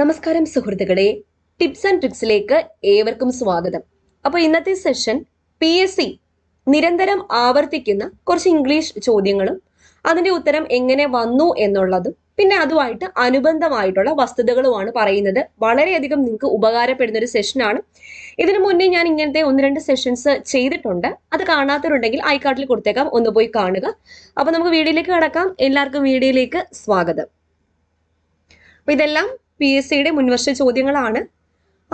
നമസ്കാരം സുഹൃത്തുക്കളെ tips and ട്രിക്സിലേക്ക് ഏവർക്കും സ്വാഗതം അപ്പോൾ ഇന്നത്തെ സെഷൻ പി എസ് സി നിരന്തരം ആവർത്തിക്കുന്ന കുറച്ച് ഇംഗ്ലീഷ് ചോദ്യങ്ങളും അതിന്റെ ഉത്തരം എങ്ങനെ വന്നു എന്നുള്ളതും പിന്നെ അതുമായിട്ട് അനുബന്ധമായിട്ടുള്ള വസ്തുതകളുമാണ് പറയുന്നത് വളരെയധികം നിങ്ങൾക്ക് ഉപകാരപ്പെടുന്ന ഒരു സെഷനാണ് ഇതിനു മുന്നേ ഞാൻ ഇങ്ങനത്തെ ഒന്ന് രണ്ട് സെഷൻസ് ചെയ്തിട്ടുണ്ട് അത് കാണാത്തവരുണ്ടെങ്കിൽ കാർഡിൽ കൊടുത്തേക്കാം ഒന്ന് പോയി കാണുക അപ്പോൾ നമുക്ക് വീഡിയോയിലേക്ക് കടക്കാം എല്ലാവർക്കും വീഡിയോയിലേക്ക് സ്വാഗതം അപ്പോൾ ഇതെല്ലാം പി എസ് സിയുടെ മുൻവർഷ ചോദ്യങ്ങളാണ്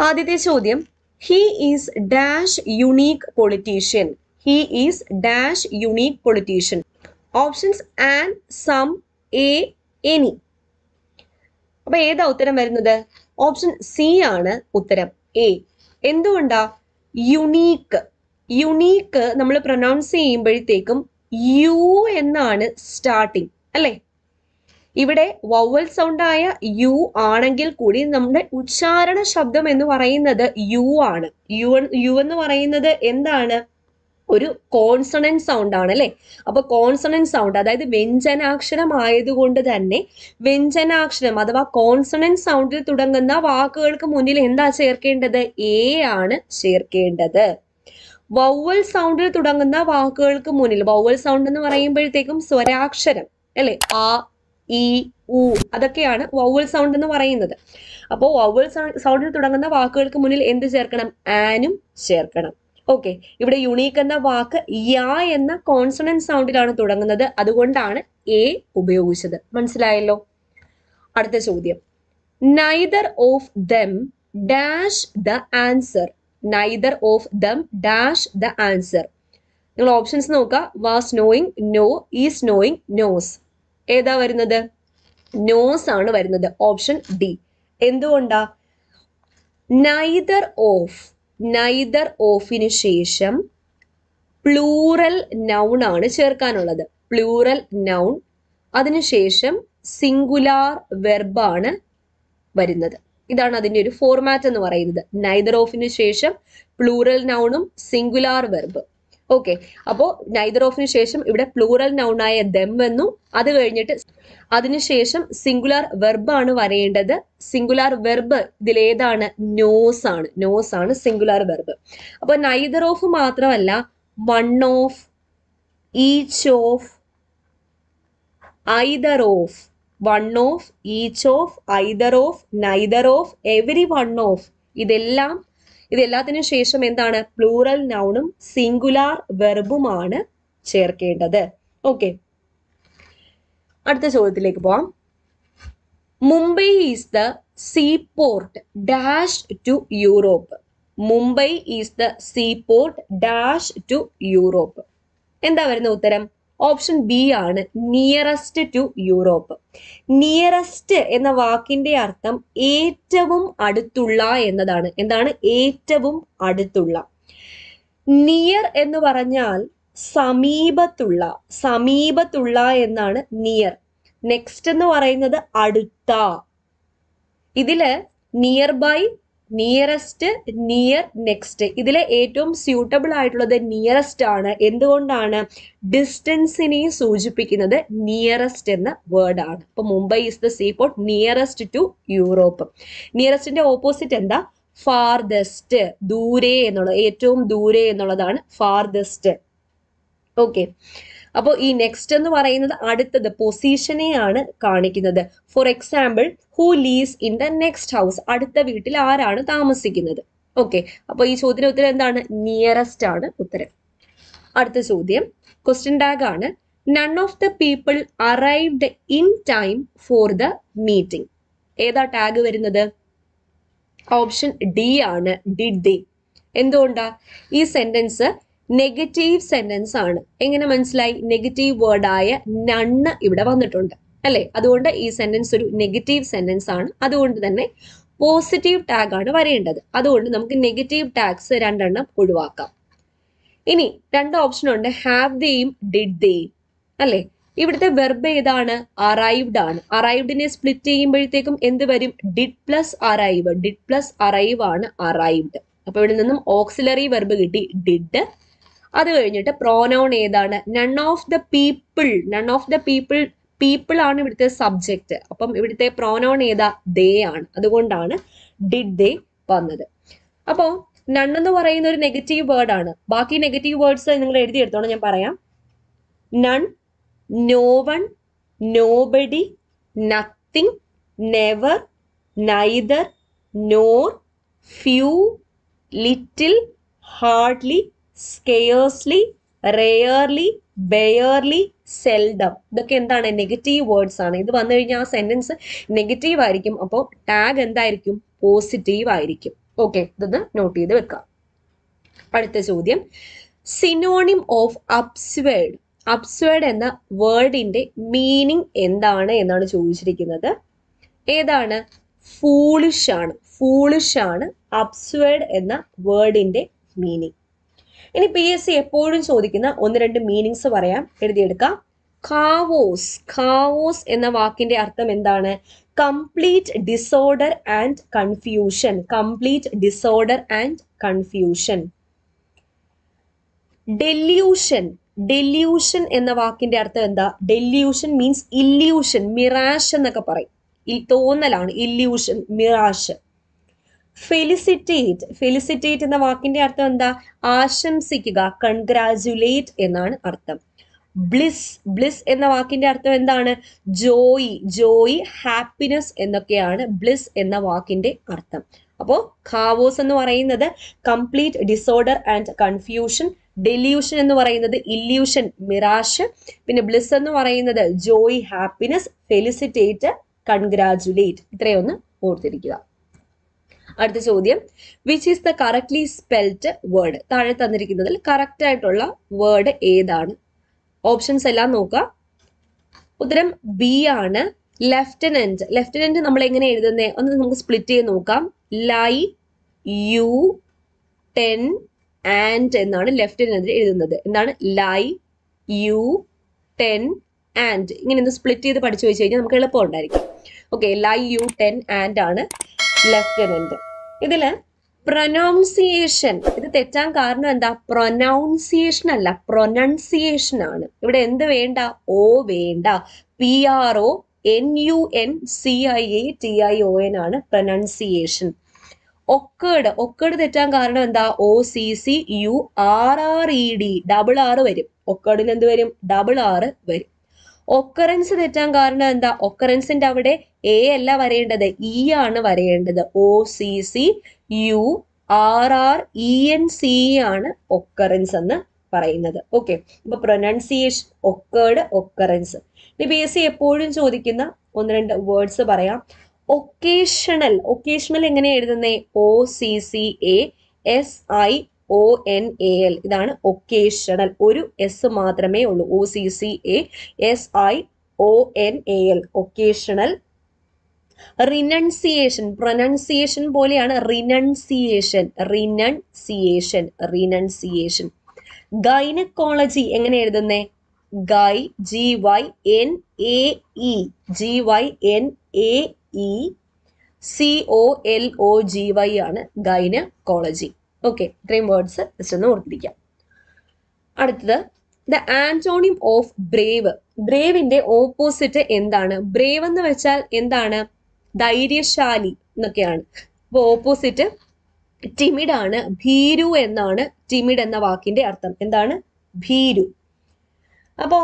ആദ്യത്തെ ചോദ്യം he is dash unique politician he is dash unique politician options an some a any അപ്പൊ ഏതാ ഉത്തരം വരുന്നത് ഓപ്ഷൻ സി ആണ് ഉത്തരം എ എന്തുകൊണ്ടാ യുണീക്ക് യുണീക്ക് നമ്മൾ പ്രൊനൗൺസ് ചെയ്യുമ്പോഴത്തേക്കും യു എന്നാണ് സ്റ്റാർട്ടിങ് അല്ലേ ഇവിടെ വവൽ സൗണ്ടായ യു ആണെങ്കിൽ കൂടി നമ്മുടെ ഉച്ചാരണ ശബ്ദം എന്ന് പറയുന്നത് യു ആണ് യു യു എന്ന് പറയുന്നത് എന്താണ് ഒരു കോൺസണൻ സൗണ്ട് ആണ് അല്ലേ അപ്പോൾ കോൺസണൻ സൗണ്ട് അതായത് വ്യഞ്ജനാക്ഷരം ആയതുകൊണ്ട് തന്നെ വ്യഞ്ജനാക്ഷരം അഥവാ കോൺസണൻ സൗണ്ടിൽ തുടങ്ങുന്ന വാക്കുകൾക്ക് മുന്നിൽ എന്താ ചേർക്കേണ്ടത് എ ആണ് ചേർക്കേണ്ടത് വവൽ സൗണ്ടിൽ തുടങ്ങുന്ന വാക്കുകൾക്ക് മുന്നിൽ വവൽ സൗണ്ട് എന്ന് പറയുമ്പോഴത്തേക്കും സ്വരാക്ഷരം അല്ലേ ആ ഇ ഉ അതൊക്കെയാണ് വൗവൽ സൗണ്ട് എന്ന് പറയുന്നത് അപ്പോൾ വൗവൽ സൗണ്ടിൽ തുടങ്ങുന്ന വാക്കുകൾക്ക് മുന്നിൽ എന്ത് ചേർക്കണം ആനും ചേർക്കണം ഓക്കെ ഇവിടെ യുണീക്ക് എന്ന വാക്ക് യാ എന്ന കോൺസണന്റ് സൗണ്ടിലാണ് തുടങ്ങുന്നത് അതുകൊണ്ടാണ് എ ഉപയോഗിച്ചത് മനസ്സിലായല്ലോ അടുത്ത ചോദ്യം neither of them dash the answer neither of them dash the answer നിങ്ങൾ ഓപ്ഷൻസ് നോക്കുക was knowing no is knowing knows ഏതാ വരുന്നത് നോസ് ആണ് വരുന്നത് ഓപ്ഷൻ ഡി എന്തുകൊണ്ടാ നൈദർ ഓഫ് നൈദർ ഓഫിന് ശേഷം പ്ലൂറൽ നൗൺ ആണ് ചേർക്കാനുള്ളത് പ്ലൂറൽ നൗൺ അതിനുശേഷം സിംഗുലാർ വെർബാണ് വരുന്നത് ഇതാണ് അതിൻ്റെ ഒരു ഫോർമാറ്റ് എന്ന് പറയുന്നത് നൈദർ ഓഫിന് ശേഷം പ്ലൂറൽ നൗണും സിംഗുലാർ വെർബ് ഓക്കെ അപ്പോ നൈദർ ഓഫിന് ശേഷം ഇവിടെ പ്ലൂറൽ നൗണായ ദം എന്നും അത് കഴിഞ്ഞിട്ട് അതിനുശേഷം സിംഗുലാർ വെർബാണ് വരേണ്ടത് സിംഗുലാർ വെർബ് ഇതിലേതാണ് നോസ് ആണ് നോസ് ആണ് സിംഗുലാർ വെർബ് അപ്പോൾ നൈദർ ഓഫ് മാത്രമല്ല one of each of either of one of each of either of neither of every one of ഇതെല്ലാം ഇതെല്ലാത്തിനും ശേഷം എന്താണ് പ്ലൂറൽ നൗണും സിംഗുലാർ വെർബുമാണ് ചേർക്കേണ്ടത് ഓക്കെ അടുത്ത ചോദ്യത്തിലേക്ക് പോവാം Mumbai is the sea port dash to Europe Mumbai is the sea port dash to Europe എന്താ വരുന്ന ഉത്തരം ഓപ്ഷൻ ബി ആണ് നിയറസ്റ്റ് ടു യൂറോപ്പ് നിയറസ്റ്റ് എന്ന വാക്കിന്റെ അർത്ഥം ഏറ്റവും അടുത്തുള്ള എന്നതാണ് എന്താണ് ഏറ്റവും അടുത്തുള്ള നിയർ എന്ന് പറഞ്ഞാൽ സമീപത്തുള്ള സമീപത്തുള്ള എന്നാണ് നിയർ നെക്സ്റ്റ് എന്ന് പറയുന്നത് അടുത്ത ഇതില് near by nearest near next ഇതിലെ ഏറ്റവും സ്യൂട്ടബിൾ ആയിട്ടുള്ളത് നിയറസ്റ്റ് ആണ് എന്തുകൊണ്ടാണ് ഡിസ്റ്റൻസിനെ സൂചിപ്പിക്കുന്നത് നിയറസ്റ്റ് എന്ന വേർഡ് ആണ് ഇപ്പൊ Mumbai is the sea port nearest to Europe നിയറസ്റ്റിന്റെ ഓപ്പോസിറ്റ് എന്താ ഫാർദസ്റ്റ് ദൂരെ എന്നുള്ളത് ഏറ്റവും ദൂരെ എന്നുള്ളതാണ് ഫാർദസ്റ്റ് ഓക്കെ അപ്പോൾ ഈ നെക്സ്റ്റ് എന്ന് പറയുന്നത് അടുത്തത് പൊസിഷനെയാണ് കാണിക്കുന്നത് for example who lives in the next house അടുത്ത വീട്ടിൽ ആരാണ് താമസിക്കുന്നത് ഓക്കെ അപ്പോൾ ഈ ചോദ്യത്തിന് ഉത്തരം എന്താണ് നിയറസ്റ്റ് ആണ് ഉത്തരം അടുത്ത ചോദ്യം ക്വസ്റ്റ്യൻ ടാഗ് ആണ് none of the people arrived in time for the meeting ഏതാ ടാഗ് വരുന്നത് ഓപ്ഷൻ ഡി ആണ് ഡിഡ് ദേ എന്തുകൊണ്ടാ ഈ സെന്റൻസ് നെഗറ്റീവ് സെന്റൻസ് ആണ് എങ്ങനെ മനസ്സിലായി നെഗറ്റീവ് വേർഡായ നണ്ണ് ഇവിടെ വന്നിട്ടുണ്ട് അല്ലേ അതുകൊണ്ട് ഈ സെന്റൻസ് ഒരു നെഗറ്റീവ് സെന്റൻസ് ആണ് അതുകൊണ്ട് തന്നെ പോസിറ്റീവ് ടാഗ് ആണ് വരേണ്ടത് അതുകൊണ്ട് നമുക്ക് നെഗറ്റീവ് ടാഗ്സ് രണ്ടെണ്ണം ഒഴിവാക്കാം ഇനി രണ്ട് ഓപ്ഷൻ ഉണ്ട് ഹാവ് ദെയും ഡിഡ് ദെയും അല്ലേ ഇവിടുത്തെ വെർബ് ഏതാണ് അറൈവ്ഡ് ആണ് അറൈവ്ഡിനെ സ്പ്ലിറ്റ് ചെയ്യുമ്പോഴത്തേക്കും എന്ത് വരും did plus arrive did plus arrive ആണ് അറൈവ്ഡ് അപ്പൊ ഇവിടെ നിന്നും ഓക്സിലറി വെർബ് കിട്ടി ഡിഡ് അത് കഴിഞ്ഞിട്ട് പ്രോനൗൺ ഏതാണ് none of the people none of the people people ആണ് ഇവിടുത്തെ സബ്ജക്റ്റ് അപ്പം ഇവിടുത്തെ പ്രോനൗൺ ഏതാ ദേ ആണ് അതുകൊണ്ടാണ് ഡിഡ് ദേ വന്നത് അപ്പോൾ നൺ എന്ന് പറയുന്ന ഒരു നെഗറ്റീവ് വേർഡ് ആണ് ബാക്കി നെഗറ്റീവ് വേർഡ്സ് നിങ്ങൾ എഴുതിയെടുത്തോണം ഞാൻ പറയാം none no one nobody nothing never neither nor few little hardly scarcely rarely barely seldom ഇതൊക്കെ എന്താണ് നെഗറ്റീവ് വേർഡ്സ് ആണ് ഇത് വന്നു കഴിഞ്ഞാൽ ആ സെന്റൻസ് നെഗറ്റീവ് ആയിരിക്കും അപ്പോൾ ടാഗ് എന്തായിരിക്കും പോസിറ്റീവ് ആയിരിക്കും ഓക്കെ ഇതൊന്ന് നോട്ട് ചെയ്ത് വെക്കാം അടുത്ത ചോദ്യം സിനോണിം ഓഫ് അപ്സ്വേഡ് അപ്സ്വേഡ് എന്ന വേർഡിന്റെ മീനിങ് എന്താണ് എന്നാണ് ചോദിച്ചിരിക്കുന്നത് ഏതാണ് ഫൂളിഷ് ആണ് ഫൂളിഷ് ആണ് അപ്സ്വേഡ് എന്ന വേർഡിന്റെ മീനിങ് ഇനി പി എസ് സി എപ്പോഴും ചോദിക്കുന്ന ഒന്ന് രണ്ട് മീനിങ്സ് പറയാം എഴുതിയെടുക്കാം കാവോസ് കാവോസ് എന്ന വാക്കിന്റെ അർത്ഥം എന്താണ് complete disorder and confusion complete disorder and confusion delusion delusion എന്ന വാക്കിന്റെ അർത്ഥം എന്താ ഡെല്യൂഷൻ മീൻസ് ഇല്യൂഷൻ മിറാഷ് എന്നൊക്കെ പറയും തോന്നലാണ് ഇല്യൂഷൻ മിറാഷ് ഫെലിസിറ്റേറ്റ് ഫെലിസിറ്റേറ്റ് എന്ന വാക്കിന്റെ അർത്ഥം എന്താ ആശംസിക്കുക കൺഗ്രാജുലേറ്റ് എന്നാണ് അർത്ഥം ബ്ലിസ് ബ്ലിസ് എന്ന വാക്കിന്റെ അർത്ഥം എന്താണ് ജോയി ജോയി ഹാപ്പിനെസ് എന്നൊക്കെയാണ് ബ്ലിസ് എന്ന വാക്കിന്റെ അർത്ഥം അപ്പോൾ കാവോസ് എന്ന് പറയുന്നത് complete disorder and confusion delusion എന്ന് പറയുന്നത് ഇല്യൂഷൻ മിറാഷ് പിന്നെ ബ്ലിസ് എന്ന് പറയുന്നത് ജോയ് ഹാപ്പിനെസ് ഫെലിസിറ്റേറ്റ് കൺഗ്രാജുലേറ്റ് ഇത്രയൊന്ന് ഓർത്തിരിക്കുക അടുത്ത ചോദ്യം which is the correctly spelt word താഴെ തന്നിരിക്കുന്നതിൽ കറക്റ്റ് ആയിട്ടുള്ള വേർഡ് ഏതാണ് ഓപ്ഷൻസ് എല്ലാം നോക്കുക ഉത്തരം ബി ആണ് ലെഫ്റ്റനന്റ് ലെഫ്റ്റനന്റ് നമ്മൾ എങ്ങനെ എഴുതുന്നേ ഒന്ന് നമുക്ക് സ്പ്ലിറ്റ് ചെയ്ത് നോക്കാം ലൈ യു ടെൻ ആൻഡ് എന്നാണ് ലെഫ്റ്റനന്റ് എഴുതുന്നത് എന്താണ് ലൈ യു ടെൻ ആൻഡ് ഇങ്ങനെ ഒന്ന് സ്പ്ലിറ്റ് ചെയ്ത് പഠിച്ചു വെച്ച് കഴിഞ്ഞാൽ നമുക്ക് എളുപ്പം ഉണ്ടായിരിക്കും okay lie U ten ant ആണ് ലെഫ്റ്റനന്റ് ഇതില് പ്രൊനൗൺസിയേഷൻ ഇത് തെറ്റാൻ കാരണം എന്താ പ്രൊനൗൺസിയേഷൻ അല്ല പ്രൊനൗൺസിയേഷൻ ആണ് ഇവിടെ എന്ത് വേണ്ട ഓ വേണ്ട P R O N U N C I A T I O N ആണ് പ്രൊനൗൺസിയേഷൻ ഒക്കേഡ് ഒക്കേഡ് തെറ്റാൻ കാരണം എന്താ O C C U R R E D double R വരും ഒക്കേഡിന് എന്ത് വരും ഡബിൾ ആറ് വരും ഒക്കറൻസ് തെറ്റാൻ കാരണം എന്താ ഒക്കറൻസിന്റെ അവിടെ എ അല്ല വരേണ്ടത് ഇ e ആണ് വരേണ്ടത് O C C U R R E N C ആണ് ഒക്കറൻസ് എന്ന് പറയുന്നത് ഓക്കെ ഇപ്പൊ പ്രൊനൗൺസിയേഷൻ ഒക്കേഡ് ഒക്കറൻസ് ഇനി ബി എസ് സി എപ്പോഴും ചോദിക്കുന്ന ഒന്ന് രണ്ട് വേർഡ്സ് പറയാം ഒക്കേഷണൽ ഒക്കേഷണൽ എങ്ങനെ എഴുതുന്നത് O C C A S I O N A L ഇതാണ് ഒക്കേഷണൽ ഒരു എസ് മാത്രമേ ഉള്ളൂ O C C A S I O N A L occasional renunciation pronunciation പോലെയാണ് റിനൺസിയേഷൻ റിനൺസിയേഷൻ റിനൺസിയേഷൻ ഗൈനക്കോളജി എങ്ങനെ എഴുതുന്നേ gy G Y N A E G Y N A E C O L O G Y ആണ് gynaecology okay ഇത്രയും words just ഒന്ന് ഓർത്തിരിക്കാം അടുത്തത് the antonym of Brave ബ്രേവിന്റെ opposite എന്താണ് brave എന്ന് വെച്ചാൽ എന്താണ് ധൈര്യശാലി എന്നൊക്കെയാണ് അപ്പോൾ ഓപ്പോസിറ്റ് ടിമിഡ് ആണ് ഭീരു എന്നാണ് ടിമിഡ് എന്ന വാക്കിന്റെ അർത്ഥം എന്താണ് ഭീരു അപ്പോൾ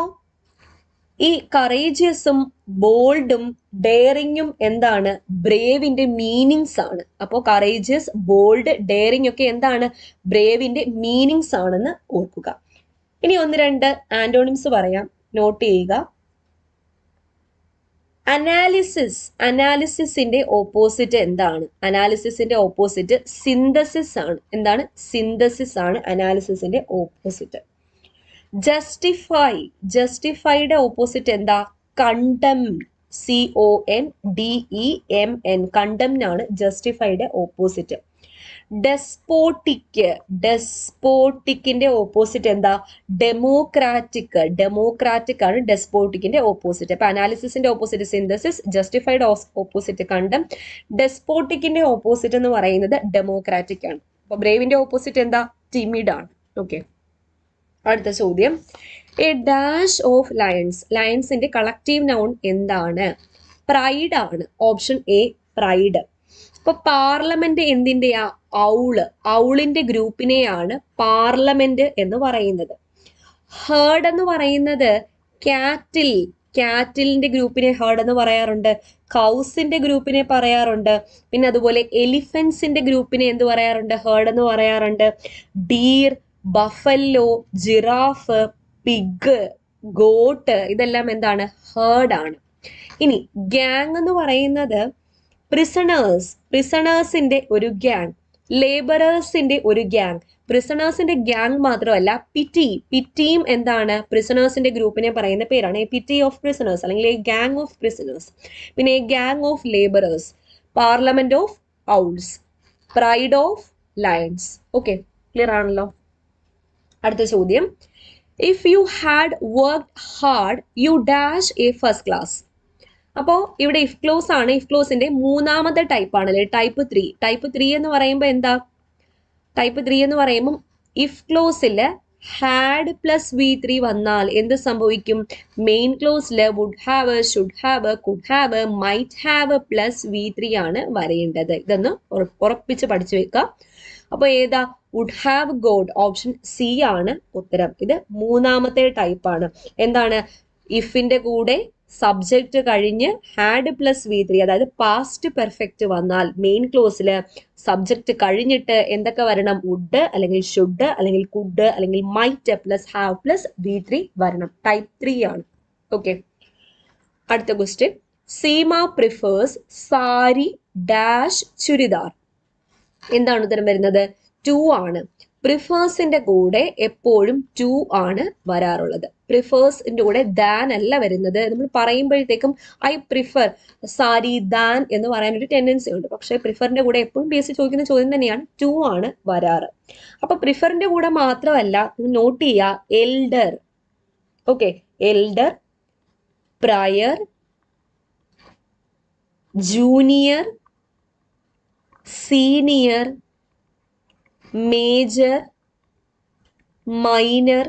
ഈ കറേജിയസും ബോൾഡും ഡെയറിങ്ങും എന്താണ് ബ്രേവിന്റെ മീനിങ്സ് ആണ് അപ്പോൾ കറേജിയസ് ബോൾഡ് ഡെയറിംഗ് ഒക്കെ എന്താണ് ബ്രേവിന്റെ മീനിങ്സ് ആണെന്ന് ഓർക്കുക ഇനി ഒന്ന് രണ്ട് ആന്റോണിംസ് പറയാം നോട്ട് ചെയ്യുക അനാലിസിസ് അനാലിസിസിന്റെ ഓപ്പോസിറ്റ് എന്താണ് അനാലിസിസിന്റെ ഓപ്പോസിറ്റ് സിന്തസിസ് ആണ് എന്താണ് സിന്തസിസ് ആണ് അനാലിസിസിന്റെ ഓപ്പോസിറ്റ് ജസ്റ്റിഫൈ ജസ്റ്റിഫൈയുടെ ഓപ്പോസിറ്റ് എന്താ condemn C O N D E M N ആണ് ജസ്റ്റിഫൈയുടെ ഓപ്പോസിറ്റ് ഡെസ്പോട്ടിക് ഡെസ്പോട്ടിക്കിന്റെ ഓപ്പോസിറ്റ് എന്താ ഡെമോക്രാറ്റിക് ഡെമോക്രാറ്റിക് ആണ് ഡെസ്പോട്ടിക്കിന്റെ ഓപ്പോസിറ്റ് അപ്പൊ അനാലിസിസിന്റെ opposite synthesis justified opposite condemn ഡെസ്പോട്ടിക്കിന്റെ ഓപ്പോസിറ്റ് എന്ന് പറയുന്നത് ഡെമോക്രാറ്റിക് ആണ് അപ്പൊ ബ്രേവിന്റെ ഓപ്പോസിറ്റ് എന്താ ടിമിഡ് ആണ് ഓക്കെ അടുത്ത ചോദ്യം എ ഡാഷ് ഓഫ് ലയൺസ് ലയൺസിന്റെ കളക്റ്റീവ് നൗൺ എന്താണ് പ്രൈഡ് ആണ് ഓപ്ഷൻ എ പ്രൈഡ് ഇപ്പൊ പാർലമെന്റ് എന്തിന്റെയാ ഔള് ഔളിന്റെ ഗ്രൂപ്പിനെയാണ് പാർലമെന്റ് എന്ന് പറയുന്നത് ഹേർഡ് എന്ന് പറയുന്നത് കാറ്റിൽ കാറ്റിലിന്റെ ഗ്രൂപ്പിനെ ഹേർഡ് എന്ന് പറയാറുണ്ട് കൗസിന്റെ ഗ്രൂപ്പിനെ പറയാറുണ്ട് പിന്നെ അതുപോലെ എലിഫൻസിന്റെ ഗ്രൂപ്പിനെ എന്ത് പറയാറുണ്ട് ഹേർഡ് എന്ന് പറയാറുണ്ട് deer buffalo giraffe pig goat ഇതെല്ലാം എന്താണ് ഹേർഡ് ആണ് ഇനി ഗ്യാങ് എന്ന് പറയുന്നത് പ്രിസണേഴ്സ് പ്രിസണേഴ്സിന്റെ ഒരു ഗ്യാങ് ലേബറേഴ്സിന്റെ ഒരു ഗ്യാങ് പ്രിസണേഴ്സിന്റെ ഗ്യാങ് മാത്രമല്ല പിറ്റി പിറ്റിയും എന്താണ് പ്രിസണേഴ്സിന്റെ ഗ്രൂപ്പിനെ പറയുന്ന പേരാണ് എ പിറ്റി ഓഫ് പ്രിസണേഴ്സ് അല്ലെങ്കിൽ എ ഗ്യാങ് ഓഫ് പ്രിസണേഴ്സ് പിന്നെ a gang of labourers parliament of owls pride of lions okay clear ആണല്ലോ അടുത്ത ചോദ്യം if you had work hard you dash a first class അപ്പോൾ ഇവിടെ ഇഫ് ക്ലോസ് ആണ് if ക്ലോസിന്റെ മൂന്നാമത്തെ ടൈപ്പ് അല്ലെ ടൈപ്പ് ത്രീ ടൈപ്പ് ത്രീ എന്ന് പറയുമ്പോൾ എന്താ ടൈപ്പ് ത്രീ എന്ന് പറയുമ്പോൾ ഇഫ് ക്ലോസിൽ ഹാഡ് പ്ലസ് വി ത്രീ വന്നാൽ എന്ത് സംഭവിക്കും മെയിൻ ക്ലോസിൽ would have should have could have might have plus V three ആണ് വരേണ്ടത് ഇതൊന്ന് ഉറപ്പിച്ച് പഠിച്ചു വെക്കുക അപ്പോൾ ഏതാ would have got option C ആണ് ഉത്തരം ഇത് മൂന്നാമത്തെ ടൈപ്പാണ് എന്താണ് ഇഫിന്റെ കൂടെ സബ്ജക്റ്റ് കഴിഞ്ഞ് ഹാഡ് പ്ലസ് വി ത്രീ അതായത് പാസ്റ്റ് പെർഫെക്റ്റ് വന്നാൽ മെയിൻ ക്ലോസിൽ സബ്ജക്റ്റ് കഴിഞ്ഞിട്ട് എന്തൊക്കെ വരണം വുഡ് അല്ലെങ്കിൽ ഷുഡ് അല്ലെങ്കിൽ കുഡ് അല്ലെങ്കിൽ might plus have plus V three വരണം ടൈപ്പ് ത്രീ ആണ് ഓക്കെ അടുത്ത question Seema prefers sari dash churidar എന്താണ് ഉത്തരം വരുന്നത് ടു ആണ് പ്രിഫേഴ്സിന്റെ കൂടെ എപ്പോഴും ടു ആണ് വരാറുള്ളത് പ്രിഫേഴ്സിന്റെ കൂടെ ദാൻ അല്ല വരുന്നത് നമ്മൾ പറയുമ്പോഴത്തേക്കും ഐ പ്രിഫർ സാരി ദാൻ എന്ന് പറയാൻ ഒരു ടെൻഡൻസി ഉണ്ട് പക്ഷേ പ്രിഫറിന്റെ കൂടെ എപ്പോഴും ബേസ് ചോദിക്കുന്ന ചോദ്യം തന്നെയാണ് ടു ആണ് വരാറ് അപ്പൊ പ്രിഫറിന്റെ കൂടെ മാത്രമല്ല നോട്ട് ചെയ്യുക elder okay elder prior junior senior major minor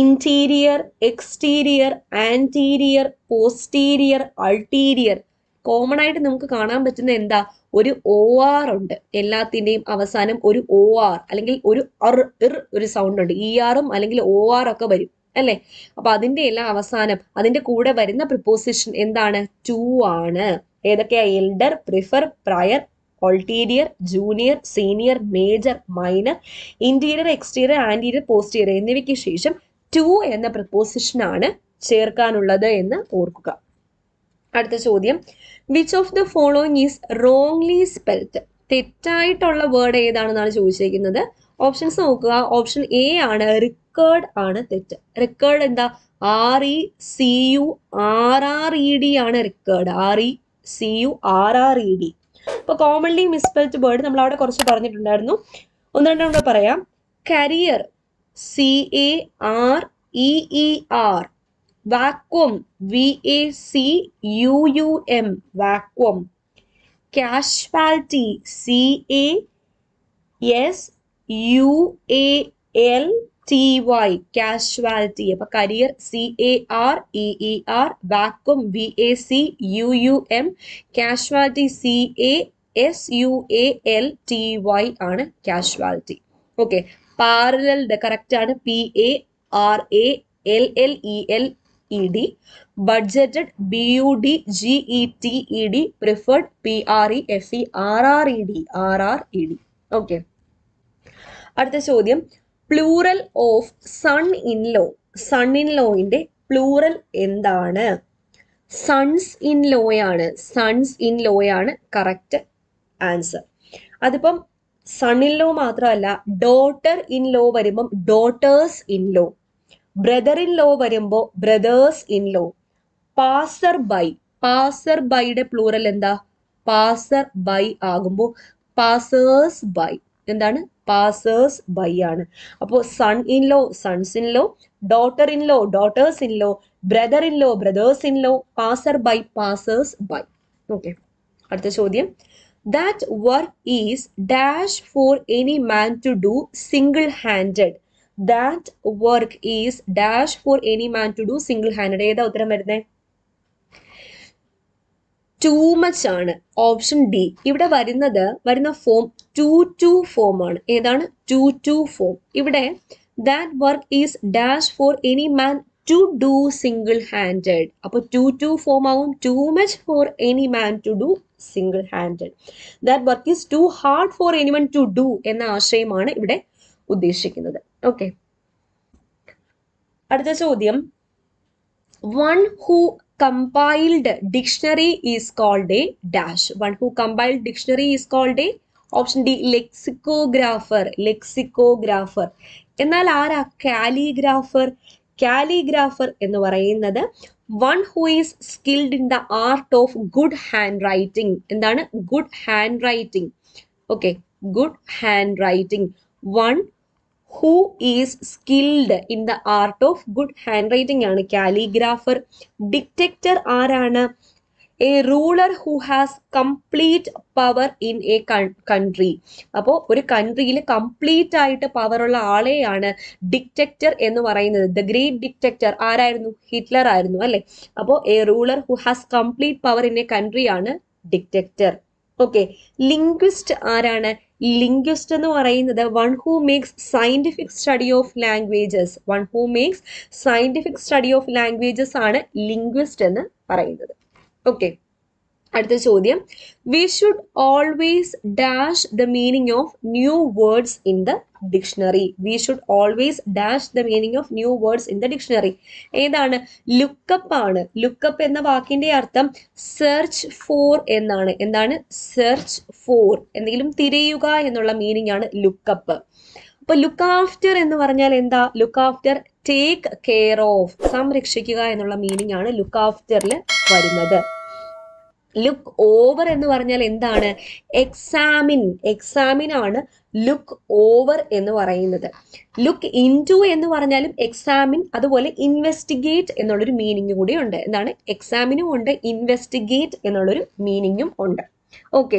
interior exterior anterior posterior ulterior common ആയിട്ട് നമുക്ക് കാണാൻ പറ്റുന്ന എന്താ ഒരു ഒ ആർ ഉണ്ട് എല്ലാത്തിൻ്റെയും അവസാനം ഒരു ഒ ആർ അല്ലെങ്കിൽ ഒരു അർ ഇർ ഒരു സൗണ്ട് ഉണ്ട് ഇ e ആറും അല്ലെങ്കിൽ ഒ ആർ ഒക്കെ വരും അല്ലേ അപ്പൊ അതിന്റെ എല്ലാം അവസാനം അതിന്റെ കൂടെ വരുന്ന പ്രിപ്പോസിഷൻ എന്താണ് ടു ആണ് ഏതൊക്കെയാ elder prefer prior ulterior junior senior major minor interior exterior anterior posterior എന്നിവയ്ക്ക് ശേഷം ടു എന്ന പ്രപ്പോസിഷനാണ് ചേർക്കാനുള്ളത് എന്ന് ഓർക്കുക അടുത്ത ചോദ്യം which of the following is wrongly spelt തെറ്റായിട്ടുള്ള വേർഡ് ഏതാണെന്നാണ് ചോദിച്ചിരിക്കുന്നത് ഓപ്ഷൻസ് നോക്കുക ഓപ്ഷൻ എ ആണ് റിക്കേർഡ് ആണ് തെറ്റ് റിക്കേർഡ് എന്താ R E C U R R E D ആണ് recurred R E C U R R E D അപ്പോൾ കോമൺലി മിസ്പെൽറ്റ് വേർഡ് നമ്മൾ അവിടെ കുറച്ച് പറഞ്ഞിട്ടുണ്ടായിരുന്നു ഒന്ന് ഒന്നുകൊണ്ട് കൂടെ പറയാം career C A R E E R vacuum V A C U U M vacuum casualty C A S U A L T Y casualty അപ്പൊ career C A R E E R vacuum V A C U U M casualty C A S U A L T Y ആണ് casualty okay paralleled correct ആണ് P A R A L L E L E D budgeted B U D G E T E D preferred P R E F E R R E D R R E D okay അടുത്ത ചോദ്യം plural of son in law son in ലോയിൻ്റെ plural എന്താണ് sons in ലോയാണ് sons in ലോയാണ് correct answer അതിപ്പം son in law മാത്രമല്ല daughter in law വരുമ്പം daughters in law brother in law വരുമ്പോൾ brothers in law passer by passer ബൈയുടെ plural എന്താ passer by ആകുമ്പോൾ പാസേഴ്സ് ബൈ എന്താണ് പാസേഴ്സ് ബൈ ആണ് അപ്പോൾ son in law sons in law daughter in law daughters in law brother in law brothers in law passer by passers by okay അടുത്ത ചോദ്യം that work is dash for any man to do single handed that work is dash for any man to do single handed ഏതാ ഉത്തരം വരുന്നത് too much ആണ് option D ഇവിടെ വരുന്നത് വരുന്ന form too to form ആണ് ഏതാണ് ടു ടു ഫോം ഇവിടെ that work is dash for any man to do single handed അപ്പോൾ ടു ടു ഫോം ആവും too much for any man to do single handed that work is too hard for anyone to do എന്ന ആശയമാണ് ഇവിടെ ഉദ്ദേശിക്കുന്നത് okay അടുത്ത ചോദ്യം one who compiled dictionary is called a dash. One who compiled dictionary is called a option D lexicographer lexicographer എന്നാൽ ആരാ calligrapher calligrapher എന്ന് പറയുന്നത് one who is skilled in the art of good handwriting എന്താണ് good handwriting okay good handwriting one who is skilled in the art of good handwriting ആണ് calligrapher dictator ആരാണ് a ruler who has complete power in a country അപ്പോൾ ഒരു കൺട്രിയിൽ complete ആയിട്ട് പവറുള്ള ആളെയാണ് dictator എന്ന് പറയുന്നത് the great dictator ആരായിരുന്നു Hitler ആയിരുന്നു അല്ലെ അപ്പോൾ a ruler who has complete power in a country ആണ് ഡിറ്റക്ടർ ഓക്കെ ലിംഗ്വിസ്റ്റ് ആരാണ് ലിംഗ്വിസ്റ്റ് എന്ന് പറയുന്നത് one who makes scientific study of languages one who makes scientific study of languages ആണ് linguist എന്ന് പറയുന്നത് ഓക്കെ അടുത്ത ചോദ്യം we should always dash the meaning of new words in the dictionary we should always dash the meaning of new words in the dictionary ഏതാണ് look up ആണ് look up എന്ന വാക്കിന്റെ അർത്ഥം സെർച്ച് ഫോർ എന്നാണ് എന്താണ് സെർച്ച് ഫോർ എന്തെങ്കിലും തിരയുക എന്നുള്ള മീനിങ് ആണ് ലുക്കപ്പ് അപ്പൊ ലുക്ക് ആഫ്റ്റർ എന്ന് പറഞ്ഞാൽ എന്താ look after take care of സംരക്ഷിക്കുക എന്നുള്ള മീനിങ് ആണ് ലുക്ക് ആഫ്റ്ററിൽ വരുന്നത് ലുക്ക് ഓവർ എന്ന് പറഞ്ഞാൽ എന്താണ് എക്സാമിൻ എക്സാമിൻ ആണ് ലുക്ക് ഓവർ എന്ന് പറയുന്നത് ലുക്ക് ടു എന്ന് പറഞ്ഞാലും എക്സാമിൻ അതുപോലെ ഇൻവെസ്റ്റിഗേറ്റ് എന്നുള്ളൊരു മീനിങ് കൂടി ഉണ്ട് എന്താണ് എക്സാമിനും ഉണ്ട് ഇൻവെസ്റ്റിഗേറ്റ് എന്നുള്ളൊരു മീനിങ്ങും ഉണ്ട് ഓക്കെ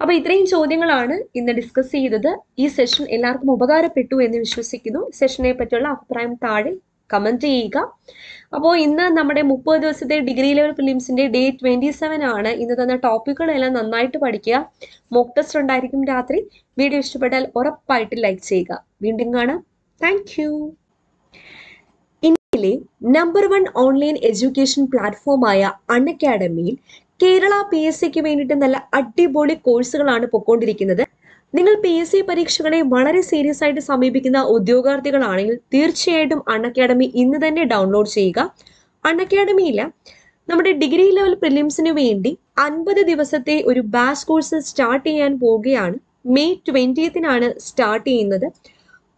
അപ്പൊ ഇത്രയും ചോദ്യങ്ങളാണ് ഇന്ന് ഡിസ്കസ് ചെയ്തത് ഈ സെഷൻ എല്ലാവർക്കും ഉപകാരപ്പെട്ടു എന്ന് വിശ്വസിക്കുന്നു സെഷനെ പറ്റിയുള്ള അഭിപ്രായം താഴെ കമൻറ്റ് ചെയ്യുക അപ്പോൾ ഇന്ന് നമ്മുടെ മുപ്പത് ദിവസത്തെ ഡിഗ്രി ലെവൽ ഫിലിംസിൻ്റെ ഡേ ട്വൻറ്റി സെവൻ ആണ് ഇന്ന് തന്ന ടോപ്പിക്കുകളെല്ലാം നന്നായിട്ട് പഠിക്കുക മോക്ക് ടെസ്റ്റ് ഉണ്ടായിരിക്കും രാത്രി വീഡിയോ ഇഷ്ടപ്പെട്ടാൽ ഉറപ്പായിട്ട് ലൈക്ക് ചെയ്യുക വീണ്ടും കാണാം താങ്ക് യു ഇന്ത്യയിലെ നമ്പർ വൺ ഓൺലൈൻ എഡ്യൂക്കേഷൻ പ്ലാറ്റ്ഫോമായ അൺ അക്കാഡമിയിൽ കേരള പി എസ് സിക്ക് വേണ്ടിയിട്ട് നല്ല അടിപൊളി കോഴ്സുകളാണ് പൊക്കോണ്ടിരിക്കുന്നത് നിങ്ങൾ പി എസ് സി പരീക്ഷകളെ വളരെ സീരിയസ് ആയിട്ട് സമീപിക്കുന്ന ഉദ്യോഗാർത്ഥികളാണെങ്കിൽ തീർച്ചയായിട്ടും അൺ അക്കാഡമി ഇന്ന് തന്നെ ഡൗൺലോഡ് ചെയ്യുക അൺ അക്കാഡമിയില്ല നമ്മുടെ ഡിഗ്രി ലെവൽ പ്രിലിംസിന് വേണ്ടി അൻപത് ദിവസത്തെ ഒരു ബാച്ച് കോഴ്സ് സ്റ്റാർട്ട് ചെയ്യാൻ പോവുകയാണ് മെയ് ട്വൻറ്റിയത്തിനാണ് സ്റ്റാർട്ട് ചെയ്യുന്നത്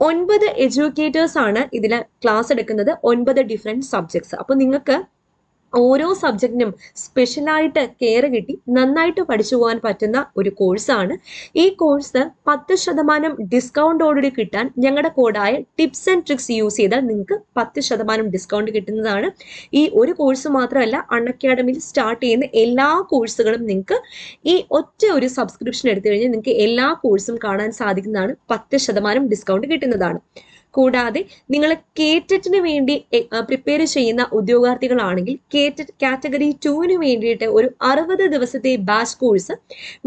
ഒൻപത് എഡ്യൂക്കേറ്റേഴ്സ് ആണ് ഇതിൽ ക്ലാസ് എടുക്കുന്നത് ഒൻപത് ഡിഫറെൻറ്റ് സബ്ജക്ട്സ് അപ്പോൾ നിങ്ങൾക്ക് ഓരോ സബ്ജക്റ്റിനും സ്പെഷ്യലായിട്ട് കെയർ കിട്ടി നന്നായിട്ട് പഠിച്ചു പോകാൻ പറ്റുന്ന ഒരു കോഴ്സാണ് ഈ കോഴ്സ് പത്ത് ശതമാനം ഡിസ്കൗണ്ടോടുകൂടി കിട്ടാൻ ഞങ്ങളുടെ കോഡായ ടിപ്സ് ആൻഡ് ട്രിക്സ് യൂസ് ചെയ്താൽ നിങ്ങൾക്ക് പത്ത് ശതമാനം ഡിസ്കൗണ്ട് കിട്ടുന്നതാണ് ഈ ഒരു കോഴ്സ് മാത്രമല്ല അൺ അക്കാഡമിയിൽ സ്റ്റാർട്ട് ചെയ്യുന്ന എല്ലാ കോഴ്സുകളും നിങ്ങൾക്ക് ഈ ഒറ്റ ഒരു സബ്സ്ക്രിപ്ഷൻ എടുത്തു കഴിഞ്ഞാൽ നിങ്ങൾക്ക് എല്ലാ കോഴ്സും കാണാൻ സാധിക്കുന്നതാണ് പത്ത് ശതമാനം ഡിസ്കൗണ്ട് കിട്ടുന്നതാണ് കൂടാതെ നിങ്ങൾ കേറ്ററ്റിന് വേണ്ടി പ്രിപ്പയർ ചെയ്യുന്ന ഉദ്യോഗാർത്ഥികളാണെങ്കിൽ കേറ്ററ്റ് കാറ്റഗറി ടുവിന് വേണ്ടിയിട്ട് ഒരു അറുപത് ദിവസത്തെ ബാച്ച് കോഴ്സ്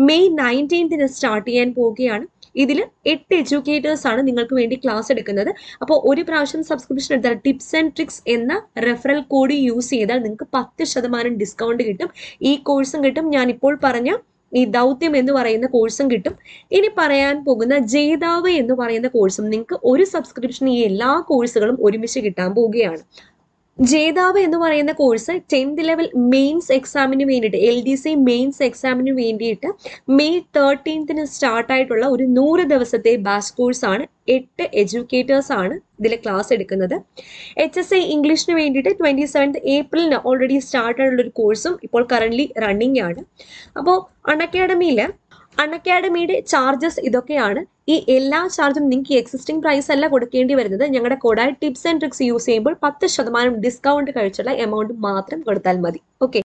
മെയ് നയൻറ്റീൻത്തിന് സ്റ്റാർട്ട് ചെയ്യാൻ പോവുകയാണ് ഇതിൽ എട്ട് എഡ്യൂക്കേറ്റേഴ്സ് ആണ് നിങ്ങൾക്ക് വേണ്ടി ക്ലാസ് എടുക്കുന്നത് അപ്പോൾ ഒരു പ്രാവശ്യം സബ്സ്ക്രിപ്ഷൻ എടുത്താൽ ടിപ്സ് ആൻഡ് ട്രിക്സ് എന്ന റെഫറൽ കോഡ് യൂസ് ചെയ്താൽ നിങ്ങൾക്ക് പത്ത് ശതമാനം ഡിസ്കൗണ്ട് കിട്ടും ഈ കോഴ്സും കിട്ടും ഞാനിപ്പോൾ പറഞ്ഞ ഈ ദൗത്യം എന്ന് പറയുന്ന കോഴ്സും കിട്ടും ഇനി പറയാൻ പോകുന്ന ജേതാവ് എന്ന് പറയുന്ന കോഴ്സും നിങ്ങൾക്ക് ഒരു സബ്സ്ക്രിപ്ഷൻ ഈ എല്ലാ കോഴ്സുകളും ഒരുമിച്ച് കിട്ടാൻ പോവുകയാണ് ജേതാവ് എന്ന് പറയുന്ന കോഴ്സ് ടെൻത്ത് ലെവൽ മെയിൻസ് എക്സാമിന് വേണ്ടിയിട്ട് എൽ ഡി സി മെയിൻസ് എക്സാമിന് വേണ്ടിയിട്ട് മെയ് തേർട്ടീൻത്തിന് സ്റ്റാർട്ടായിട്ടുള്ള ഒരു നൂറ് ദിവസത്തെ ബാച്ച് കോഴ്സാണ് എട്ട് എഡ്യൂക്കേറ്റേഴ്സ് ആണ് ഇതിൽ ക്ലാസ് എടുക്കുന്നത് എച്ച് എസ് ഐ ഇംഗ്ലീഷിന് വേണ്ടിയിട്ട് ട്വൻറ്റി സെവൻത്ത് ഏപ്രിലിന് ഓൾറെഡി സ്റ്റാർട്ടായിട്ടുള്ള ഒരു കോഴ്സും ഇപ്പോൾ കറൻ്റ്ലി റണ്ണിങ് ആണ് അപ്പോൾ അൺ അക്കാഡമിയിൽ അൺഅക്കാഡമിയുടെ ചാർജസ് ഇതൊക്കെയാണ് ഈ എല്ലാ ചാർജും നിങ്ങൾക്ക് എക്സിസ്റ്റിംഗ് പ്രൈസ് അല്ല കൊടുക്കേണ്ടി വരുന്നത് ഞങ്ങളുടെ കൂടായി ടിപ്സ് ആൻഡ് ട്രിക്സ് യൂസ് ചെയ്യുമ്പോൾ പത്ത് ശതമാനം ഡിസ്കൗണ്ട് കഴിച്ചുള്ള എമൗണ്ട് മാത്രം കൊടുത്താൽ മതി ഓക്കെ